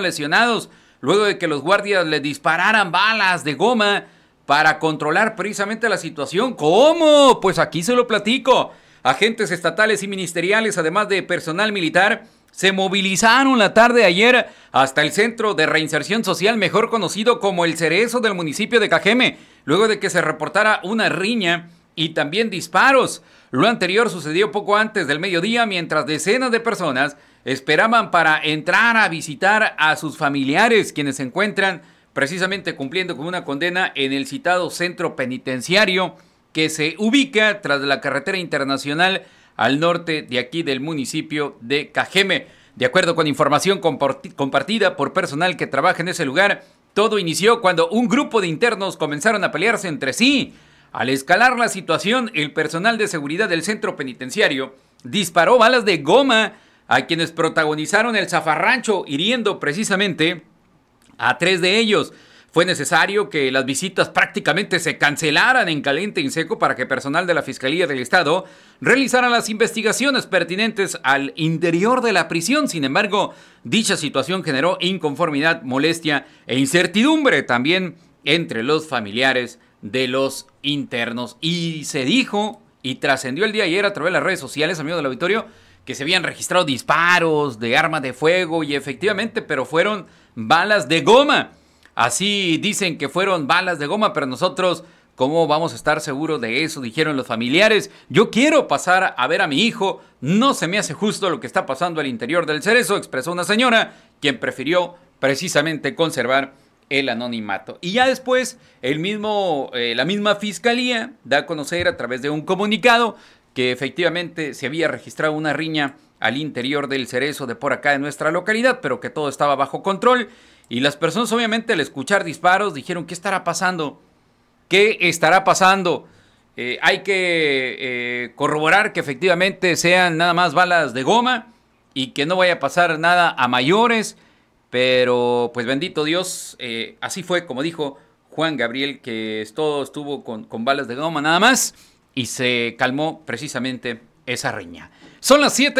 lesionados luego de que los guardias le dispararan balas de goma para controlar precisamente la situación. ¿Cómo? Pues aquí se lo platico. Agentes estatales y ministeriales, además de personal militar, se movilizaron la tarde de ayer hasta el Centro de Reinserción Social, mejor conocido como el Cerezo del municipio de Cajeme, luego de que se reportara una riña y también disparos. Lo anterior sucedió poco antes del mediodía mientras decenas de personas esperaban para entrar a visitar a sus familiares quienes se encuentran precisamente cumpliendo con una condena en el citado centro penitenciario que se ubica tras la carretera internacional al norte de aquí del municipio de Cajeme. De acuerdo con información compartida por personal que trabaja en ese lugar, todo inició cuando un grupo de internos comenzaron a pelearse entre sí al escalar la situación, el personal de seguridad del centro penitenciario disparó balas de goma a quienes protagonizaron el zafarrancho, hiriendo precisamente a tres de ellos. Fue necesario que las visitas prácticamente se cancelaran en caliente y seco para que personal de la Fiscalía del Estado realizaran las investigaciones pertinentes al interior de la prisión. Sin embargo, dicha situación generó inconformidad, molestia e incertidumbre también entre los familiares de los internos. Y se dijo y trascendió el día ayer a través de las redes sociales, amigos del auditorio, que se habían registrado disparos de armas de fuego y efectivamente, pero fueron balas de goma. Así dicen que fueron balas de goma, pero nosotros, ¿cómo vamos a estar seguros de eso? Dijeron los familiares. Yo quiero pasar a ver a mi hijo. No se me hace justo lo que está pasando al interior del cerezo, expresó una señora, quien prefirió precisamente conservar el anonimato. Y ya después, el mismo, eh, la misma fiscalía da a conocer a través de un comunicado que efectivamente se había registrado una riña al interior del cerezo de por acá de nuestra localidad, pero que todo estaba bajo control. Y las personas obviamente al escuchar disparos dijeron, ¿qué estará pasando? ¿Qué estará pasando? Eh, hay que eh, corroborar que efectivamente sean nada más balas de goma y que no vaya a pasar nada a mayores. Pero pues bendito Dios, eh, así fue como dijo Juan Gabriel, que todo estuvo con, balas de goma nada más y se calmó precisamente esa riña. Son las 7.